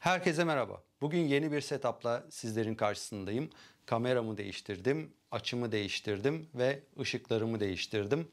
Herkese merhaba. Bugün yeni bir setupla sizlerin karşısındayım. Kameramı değiştirdim, açımı değiştirdim ve ışıklarımı değiştirdim.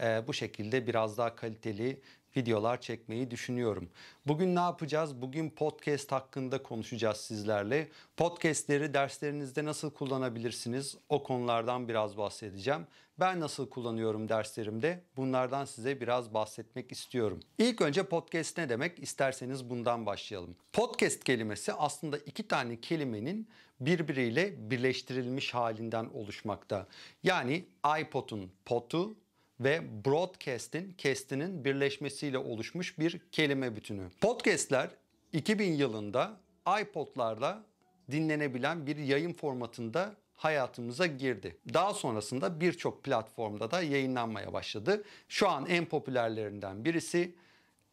Ee, bu şekilde biraz daha kaliteli videolar çekmeyi düşünüyorum. Bugün ne yapacağız? Bugün podcast hakkında konuşacağız sizlerle. Podcast'leri derslerinizde nasıl kullanabilirsiniz? O konulardan biraz bahsedeceğim. Ben nasıl kullanıyorum derslerimde bunlardan size biraz bahsetmek istiyorum. İlk önce podcast ne demek isterseniz bundan başlayalım. Podcast kelimesi aslında iki tane kelimenin birbiriyle birleştirilmiş halinden oluşmakta. Yani iPod'un potu ve broadcast'in kestinin birleşmesiyle oluşmuş bir kelime bütünü. Podcast'ler 2000 yılında iPod'larla dinlenebilen bir yayın formatında hayatımıza girdi. Daha sonrasında birçok platformda da yayınlanmaya başladı. Şu an en popülerlerinden birisi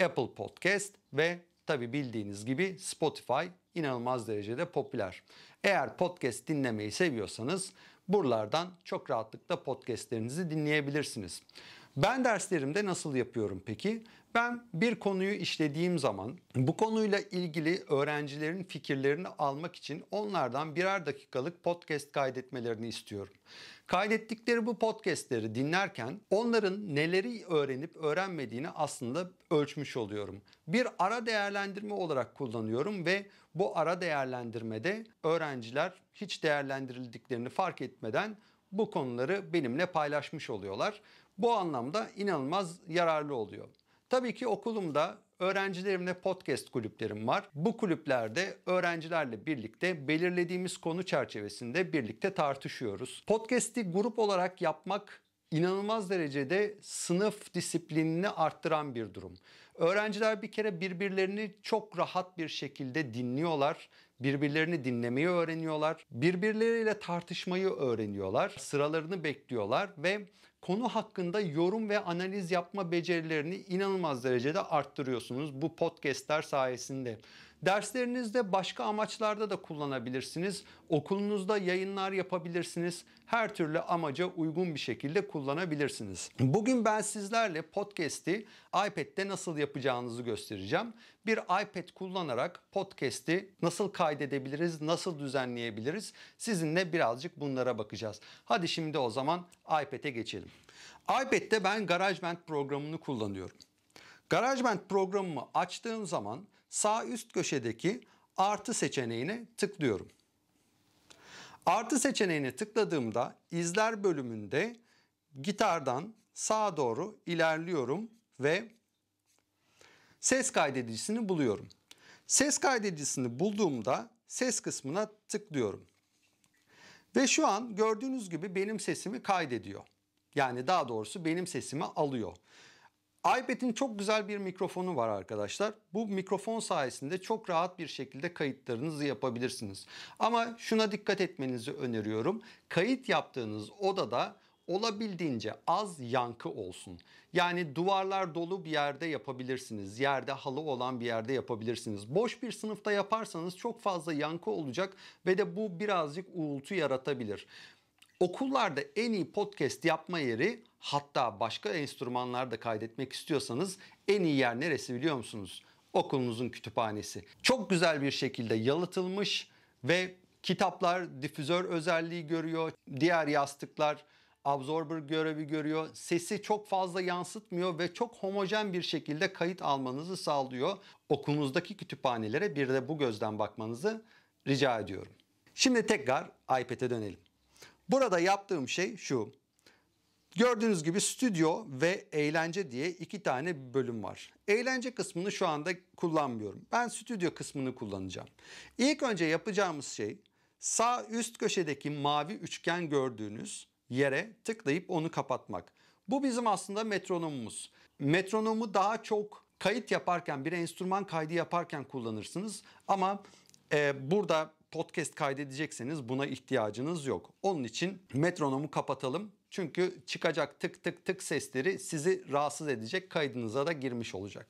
Apple Podcast ve tabi bildiğiniz gibi Spotify inanılmaz derecede popüler. Eğer podcast dinlemeyi seviyorsanız buralardan çok rahatlıkla podcastlerinizi dinleyebilirsiniz. Ben derslerimde nasıl yapıyorum peki? Ben bir konuyu işlediğim zaman bu konuyla ilgili öğrencilerin fikirlerini almak için onlardan birer dakikalık podcast kaydetmelerini istiyorum. Kaydettikleri bu podcastleri dinlerken onların neleri öğrenip öğrenmediğini aslında ölçmüş oluyorum. Bir ara değerlendirme olarak kullanıyorum ve bu ara değerlendirmede öğrenciler hiç değerlendirildiklerini fark etmeden bu konuları benimle paylaşmış oluyorlar. Bu anlamda inanılmaz yararlı oluyor. Tabii ki okulumda öğrencilerimle podcast kulüplerim var. Bu kulüplerde öğrencilerle birlikte belirlediğimiz konu çerçevesinde birlikte tartışıyoruz. Podcast'i grup olarak yapmak inanılmaz derecede sınıf disiplinini arttıran bir durum. Öğrenciler bir kere birbirlerini çok rahat bir şekilde dinliyorlar. Birbirlerini dinlemeyi öğreniyorlar. Birbirleriyle tartışmayı öğreniyorlar. Sıralarını bekliyorlar ve konu hakkında yorum ve analiz yapma becerilerini inanılmaz derecede arttırıyorsunuz bu podcast'ler sayesinde. Derslerinizde başka amaçlarda da kullanabilirsiniz. Okulunuzda yayınlar yapabilirsiniz. Her türlü amaca uygun bir şekilde kullanabilirsiniz. Bugün ben sizlerle podcast'i iPad'de nasıl yapacağınızı göstereceğim. Bir iPad kullanarak podcast'i nasıl kaydedebiliriz, nasıl düzenleyebiliriz? Sizinle birazcık bunlara bakacağız. Hadi şimdi o zaman iPad'e geçelim. iPad'de ben GarageBand programını kullanıyorum. GarageBand programımı açtığım zaman sağ üst köşedeki artı seçeneğine tıklıyorum. Artı seçeneğine tıkladığımda izler bölümünde gitardan sağa doğru ilerliyorum ve ses kaydedicisini buluyorum. Ses kaydedicisini bulduğumda ses kısmına tıklıyorum. Ve şu an gördüğünüz gibi benim sesimi kaydediyor. Yani daha doğrusu benim sesimi alıyor iPad'in çok güzel bir mikrofonu var arkadaşlar. Bu mikrofon sayesinde çok rahat bir şekilde kayıtlarınızı yapabilirsiniz. Ama şuna dikkat etmenizi öneriyorum. Kayıt yaptığınız odada olabildiğince az yankı olsun. Yani duvarlar dolu bir yerde yapabilirsiniz. Yerde halı olan bir yerde yapabilirsiniz. Boş bir sınıfta yaparsanız çok fazla yankı olacak ve de bu birazcık uğultu yaratabilir. Okullarda en iyi podcast yapma yeri hatta başka da kaydetmek istiyorsanız en iyi yer neresi biliyor musunuz? Okulunuzun kütüphanesi. Çok güzel bir şekilde yalıtılmış ve kitaplar difüzör özelliği görüyor. Diğer yastıklar absorber görevi görüyor. Sesi çok fazla yansıtmıyor ve çok homojen bir şekilde kayıt almanızı sağlıyor. Okulunuzdaki kütüphanelere bir de bu gözden bakmanızı rica ediyorum. Şimdi tekrar iPad'e dönelim. Burada yaptığım şey şu. Gördüğünüz gibi stüdyo ve eğlence diye iki tane bölüm var. Eğlence kısmını şu anda kullanmıyorum. Ben stüdyo kısmını kullanacağım. İlk önce yapacağımız şey sağ üst köşedeki mavi üçgen gördüğünüz yere tıklayıp onu kapatmak. Bu bizim aslında metronomumuz. Metronomu daha çok kayıt yaparken bir enstrüman kaydı yaparken kullanırsınız. Ama e, burada podcast kaydedecekseniz buna ihtiyacınız yok. Onun için metronomu kapatalım. Çünkü çıkacak tık tık tık sesleri sizi rahatsız edecek kaydınıza da girmiş olacak.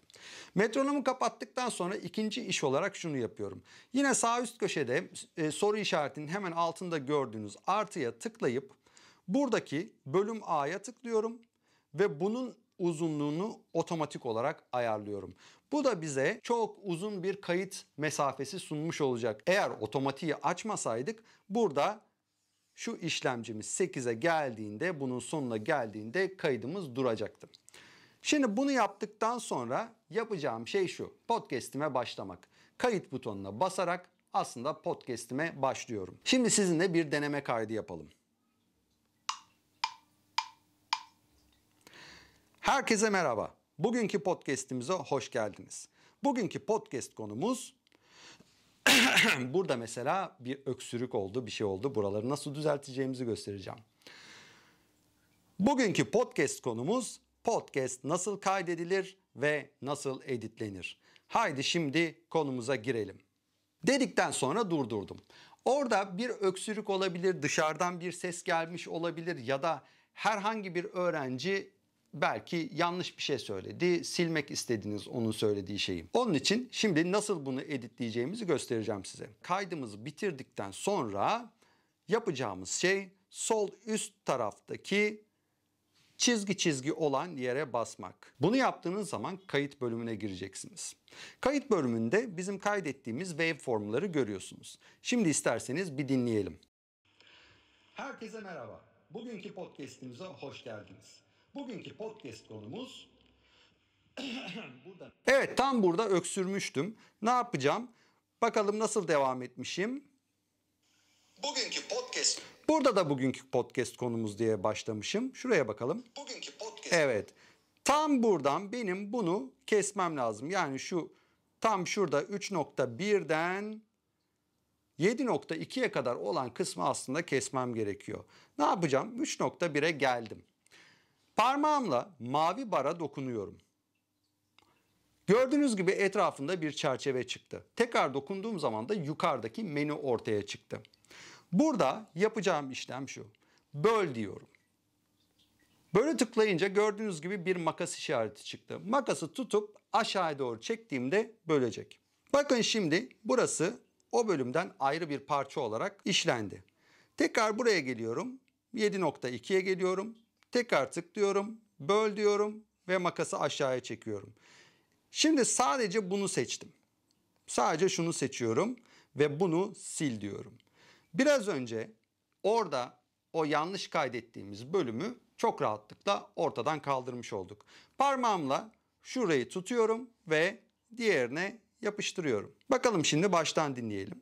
Metronomu kapattıktan sonra ikinci iş olarak şunu yapıyorum. Yine sağ üst köşede e, soru işaretinin hemen altında gördüğünüz artıya tıklayıp buradaki bölüm A'ya tıklıyorum ve bunun uzunluğunu otomatik olarak ayarlıyorum. Bu da bize çok uzun bir kayıt mesafesi sunmuş olacak. Eğer otomatiği açmasaydık burada şu işlemcimiz 8'e geldiğinde bunun sonuna geldiğinde kaydımız duracaktı. Şimdi bunu yaptıktan sonra yapacağım şey şu. Podcast'ime başlamak. Kayıt butonuna basarak aslında podcast'ime başlıyorum. Şimdi sizinle bir deneme kaydı yapalım. Herkese merhaba. Bugünkü podcast'imize hoş geldiniz. Bugünkü podcast konumuz burada mesela bir öksürük oldu, bir şey oldu. Buraları nasıl düzelteceğimizi göstereceğim. Bugünkü podcast konumuz podcast nasıl kaydedilir ve nasıl editlenir. Haydi şimdi konumuza girelim. Dedikten sonra durdurdum. Orada bir öksürük olabilir, dışarıdan bir ses gelmiş olabilir ya da herhangi bir öğrenci belki yanlış bir şey söyledi. Silmek istediniz onun söylediği şeyi. Onun için şimdi nasıl bunu editleyeceğimizi göstereceğim size. Kaydımızı bitirdikten sonra yapacağımız şey sol üst taraftaki çizgi çizgi olan yere basmak. Bunu yaptığınız zaman kayıt bölümüne gireceksiniz. Kayıt bölümünde bizim kaydettiğimiz waveformları görüyorsunuz. Şimdi isterseniz bir dinleyelim. Herkese merhaba. Bugünkü podcast'imize hoş geldiniz. Bugünkü podcast konumuz burada. Evet tam burada öksürmüştüm. Ne yapacağım? Bakalım nasıl devam etmişim? Bugünkü podcast. Burada da bugünkü podcast konumuz diye başlamışım. Şuraya bakalım. Bugünkü podcast. Evet. Tam buradan benim bunu kesmem lazım. Yani şu tam şurada 3.1'den 7.2'ye kadar olan kısmı aslında kesmem gerekiyor. Ne yapacağım? 3.1'e geldim. Parmağımla mavi bara dokunuyorum. Gördüğünüz gibi etrafında bir çerçeve çıktı. Tekrar dokunduğum zaman da yukarıdaki menü ortaya çıktı. Burada yapacağım işlem şu. Böl diyorum. Böyle tıklayınca gördüğünüz gibi bir makas işareti çıktı. Makası tutup aşağıya doğru çektiğimde bölecek. Bakın şimdi burası o bölümden ayrı bir parça olarak işlendi. Tekrar buraya geliyorum. 7.2'ye geliyorum. Tekrar tıklıyorum, böl diyorum ve makası aşağıya çekiyorum. Şimdi sadece bunu seçtim. Sadece şunu seçiyorum ve bunu sil diyorum. Biraz önce orada o yanlış kaydettiğimiz bölümü çok rahatlıkla ortadan kaldırmış olduk. Parmağımla şurayı tutuyorum ve diğerine yapıştırıyorum. Bakalım şimdi baştan dinleyelim.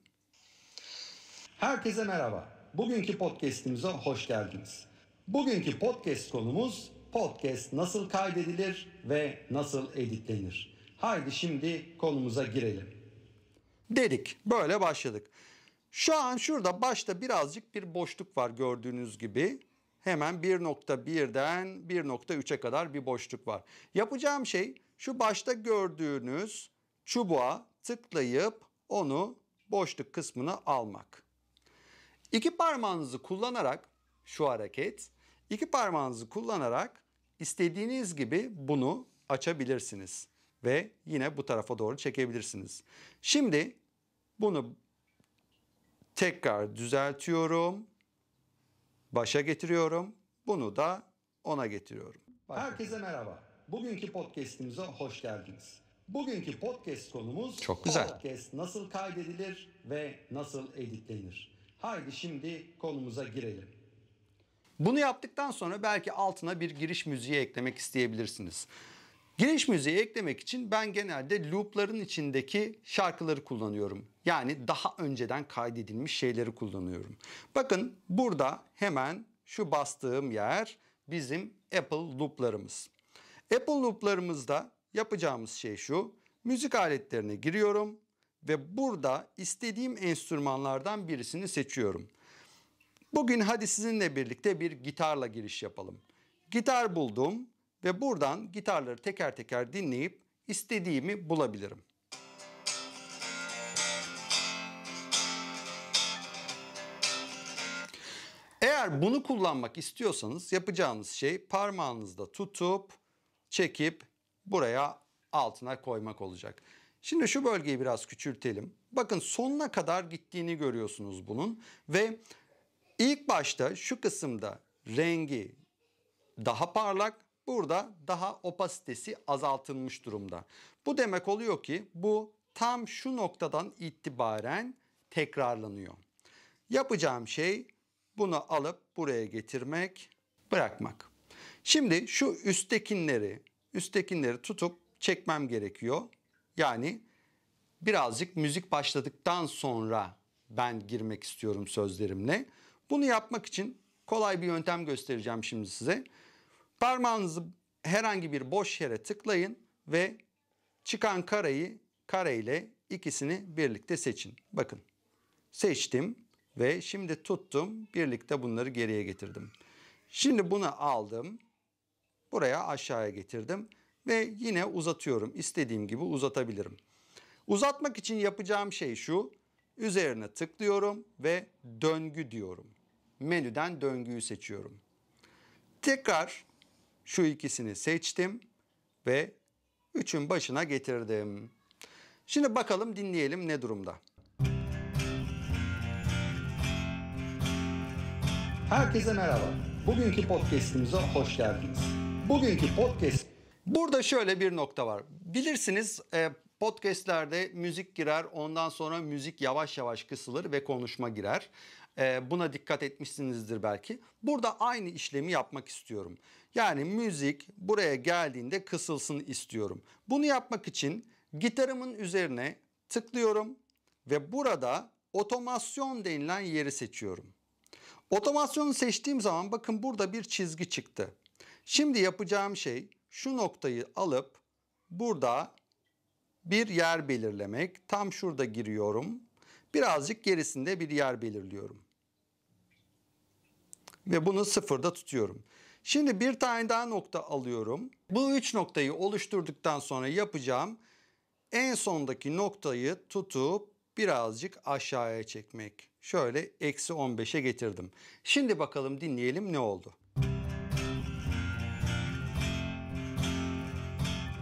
Herkese merhaba. Bugünkü podcast'imize hoş geldiniz. Bugünkü podcast konumuz podcast nasıl kaydedilir ve nasıl editlenir? Haydi şimdi konumuza girelim. Dedik, böyle başladık. Şu an şurada başta birazcık bir boşluk var gördüğünüz gibi. Hemen 1.1'den 1.3'e kadar bir boşluk var. Yapacağım şey şu başta gördüğünüz çubuğa tıklayıp onu boşluk kısmına almak. İki parmağınızı kullanarak şu hareket İki parmağınızı kullanarak istediğiniz gibi bunu açabilirsiniz ve yine bu tarafa doğru çekebilirsiniz. Şimdi bunu tekrar düzeltiyorum. Başa getiriyorum. Bunu da ona getiriyorum. Herkese merhaba. Bugünkü podcast'imize hoş geldiniz. Bugünkü podcast konumuz Çok güzel. podcast nasıl kaydedilir ve nasıl editlenir. Haydi şimdi konumuza girelim. Bunu yaptıktan sonra belki altına bir giriş müziği eklemek isteyebilirsiniz. Giriş müziği eklemek için ben genelde loopların içindeki şarkıları kullanıyorum. Yani daha önceden kaydedilmiş şeyleri kullanıyorum. Bakın burada hemen şu bastığım yer bizim Apple looplarımız. Apple looplarımızda yapacağımız şey şu. Müzik aletlerine giriyorum ve burada istediğim enstrümanlardan birisini seçiyorum. Bugün hadi sizinle birlikte bir gitarla giriş yapalım. Gitar buldum ve buradan gitarları teker teker dinleyip istediğimi bulabilirim. Eğer bunu kullanmak istiyorsanız yapacağınız şey parmağınızda tutup çekip buraya altına koymak olacak. Şimdi şu bölgeyi biraz küçültelim. Bakın sonuna kadar gittiğini görüyorsunuz bunun ve İlk başta şu kısımda rengi daha parlak, burada daha opasitesi azaltılmış durumda. Bu demek oluyor ki bu tam şu noktadan itibaren tekrarlanıyor. Yapacağım şey bunu alıp buraya getirmek, bırakmak. Şimdi şu üsttekinleri, üsttekinleri tutup çekmem gerekiyor. Yani birazcık müzik başladıktan sonra ben girmek istiyorum sözlerimle. Bunu yapmak için kolay bir yöntem göstereceğim şimdi size. Parmağınızı herhangi bir boş yere tıklayın ve çıkan kareyi kareyle ikisini birlikte seçin. Bakın seçtim ve şimdi tuttum birlikte bunları geriye getirdim. Şimdi bunu aldım buraya aşağıya getirdim ve yine uzatıyorum istediğim gibi uzatabilirim. Uzatmak için yapacağım şey şu üzerine tıklıyorum ve döngü diyorum menüden döngüyü seçiyorum. Tekrar şu ikisini seçtim ve üçün başına getirdim. Şimdi bakalım dinleyelim ne durumda. Herkese merhaba. Bugünkü podcast'imize hoş geldiniz. Bugünkü podcast... Burada şöyle bir nokta var. Bilirsiniz e, podcastlerde müzik girer ondan sonra müzik yavaş yavaş kısılır ve konuşma girer. Ee, buna dikkat etmişsinizdir belki. Burada aynı işlemi yapmak istiyorum. Yani müzik buraya geldiğinde kısılsın istiyorum. Bunu yapmak için gitarımın üzerine tıklıyorum ve burada otomasyon denilen yeri seçiyorum. Otomasyonu seçtiğim zaman bakın burada bir çizgi çıktı. Şimdi yapacağım şey şu noktayı alıp burada bir yer belirlemek. Tam şurada giriyorum. Birazcık gerisinde bir yer belirliyorum ve bunu sıfırda tutuyorum. Şimdi bir tane daha nokta alıyorum. Bu üç noktayı oluşturduktan sonra yapacağım en sondaki noktayı tutup birazcık aşağıya çekmek. Şöyle eksi 15'e getirdim. Şimdi bakalım dinleyelim ne oldu.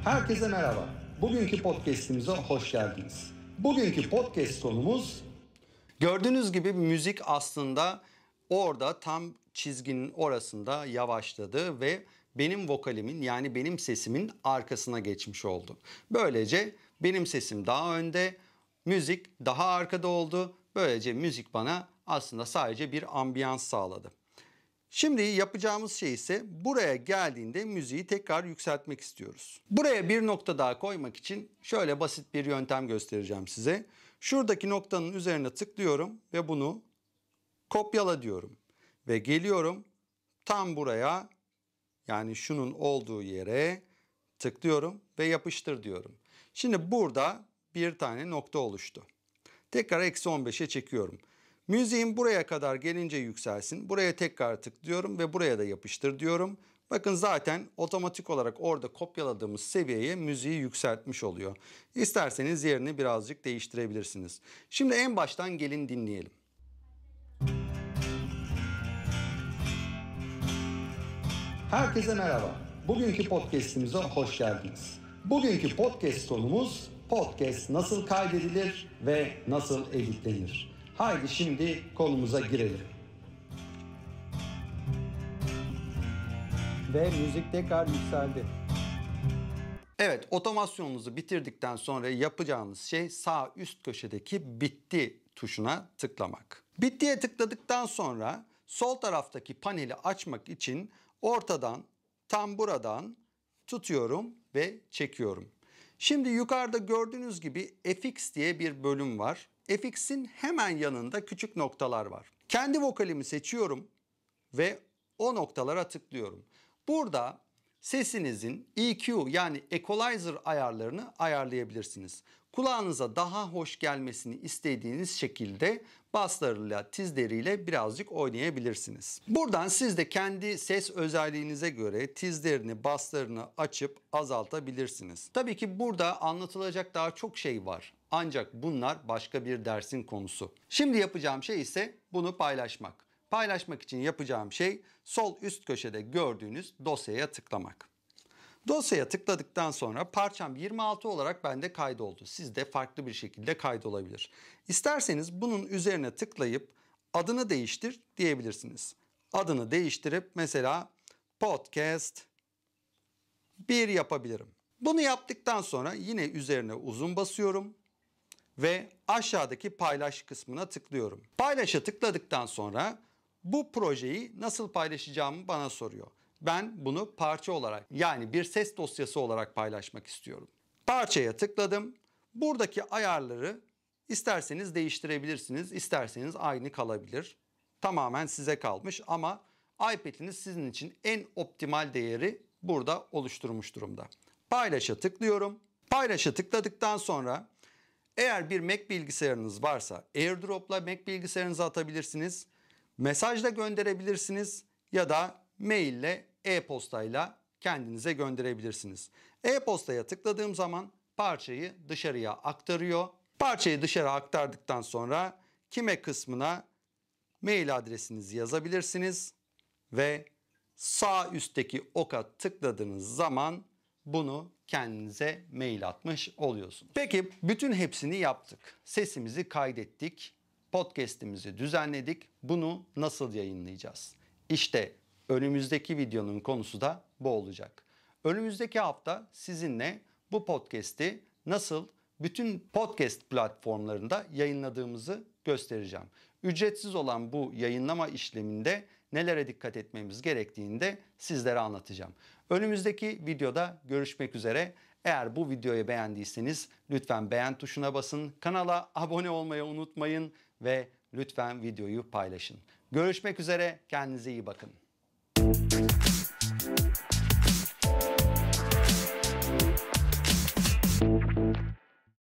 Herkese merhaba. Bugünkü podcast'imize hoş geldiniz. Bugünkü podcast konumuz gördüğünüz gibi müzik aslında orada tam çizginin orasında yavaşladı ve benim vokalimin yani benim sesimin arkasına geçmiş oldu. Böylece benim sesim daha önde, müzik daha arkada oldu. Böylece müzik bana aslında sadece bir ambiyans sağladı. Şimdi yapacağımız şey ise buraya geldiğinde müziği tekrar yükseltmek istiyoruz. Buraya bir nokta daha koymak için şöyle basit bir yöntem göstereceğim size. Şuradaki noktanın üzerine tıklıyorum ve bunu kopyala diyorum ve geliyorum tam buraya yani şunun olduğu yere tıklıyorum ve yapıştır diyorum. Şimdi burada bir tane nokta oluştu. Tekrar eksi 15'e çekiyorum. Müziğim buraya kadar gelince yükselsin. Buraya tekrar tıklıyorum ve buraya da yapıştır diyorum. Bakın zaten otomatik olarak orada kopyaladığımız seviyeye müziği yükseltmiş oluyor. İsterseniz yerini birazcık değiştirebilirsiniz. Şimdi en baştan gelin dinleyelim. Herkese merhaba. Bugünkü podcast'imize hoş geldiniz. Bugünkü podcast konumuz podcast nasıl kaydedilir ve nasıl editlenir. Haydi şimdi konumuza girelim. Ve müzik tekrar yükseldi. Evet, otomasyonunuzu bitirdikten sonra yapacağınız şey sağ üst köşedeki bitti tuşuna tıklamak. Bittiye tıkladıktan sonra sol taraftaki paneli açmak için Ortadan tam buradan tutuyorum ve çekiyorum. Şimdi yukarıda gördüğünüz gibi fx diye bir bölüm var. fx'in hemen yanında küçük noktalar var. Kendi vokalimi seçiyorum ve o noktalara tıklıyorum. Burada sesinizin EQ yani equalizer ayarlarını ayarlayabilirsiniz kulağınıza daha hoş gelmesini istediğiniz şekilde baslarıyla, tizleriyle birazcık oynayabilirsiniz. Buradan siz de kendi ses özelliğinize göre tizlerini, baslarını açıp azaltabilirsiniz. Tabii ki burada anlatılacak daha çok şey var. Ancak bunlar başka bir dersin konusu. Şimdi yapacağım şey ise bunu paylaşmak. Paylaşmak için yapacağım şey sol üst köşede gördüğünüz dosyaya tıklamak. Dosyaya tıkladıktan sonra parçam 26 olarak bende kaydoldu. Sizde farklı bir şekilde kaydolabilir. İsterseniz bunun üzerine tıklayıp adını değiştir diyebilirsiniz. Adını değiştirip mesela podcast 1 yapabilirim. Bunu yaptıktan sonra yine üzerine uzun basıyorum ve aşağıdaki paylaş kısmına tıklıyorum. Paylaşa tıkladıktan sonra bu projeyi nasıl paylaşacağımı bana soruyor. Ben bunu parça olarak yani bir ses dosyası olarak paylaşmak istiyorum. Parçaya tıkladım. Buradaki ayarları isterseniz değiştirebilirsiniz, isterseniz aynı kalabilir. Tamamen size kalmış ama iPad'iniz sizin için en optimal değeri burada oluşturmuş durumda. Paylaşa tıklıyorum. Paylaşa tıkladıktan sonra eğer bir Mac bilgisayarınız varsa AirDrop'la Mac bilgisayarınıza atabilirsiniz. Mesajla gönderebilirsiniz ya da maille, e-postayla kendinize gönderebilirsiniz. E-postaya tıkladığım zaman parçayı dışarıya aktarıyor. Parçayı dışarı aktardıktan sonra kime kısmına mail adresinizi yazabilirsiniz ve sağ üstteki oka tıkladığınız zaman bunu kendinize mail atmış oluyorsunuz. Peki bütün hepsini yaptık. Sesimizi kaydettik, podcast'imizi düzenledik. Bunu nasıl yayınlayacağız? İşte Önümüzdeki videonun konusu da bu olacak. Önümüzdeki hafta sizinle bu podcast'i nasıl bütün podcast platformlarında yayınladığımızı göstereceğim. Ücretsiz olan bu yayınlama işleminde nelere dikkat etmemiz gerektiğini de sizlere anlatacağım. Önümüzdeki videoda görüşmek üzere. Eğer bu videoyu beğendiyseniz lütfen beğen tuşuna basın. Kanala abone olmayı unutmayın ve lütfen videoyu paylaşın. Görüşmek üzere. Kendinize iyi bakın.